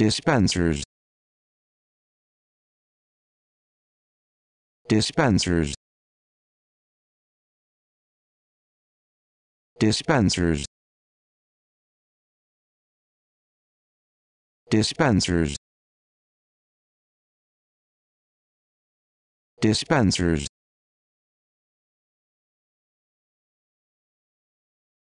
dispensers dispensers dispensers dispensers dispensers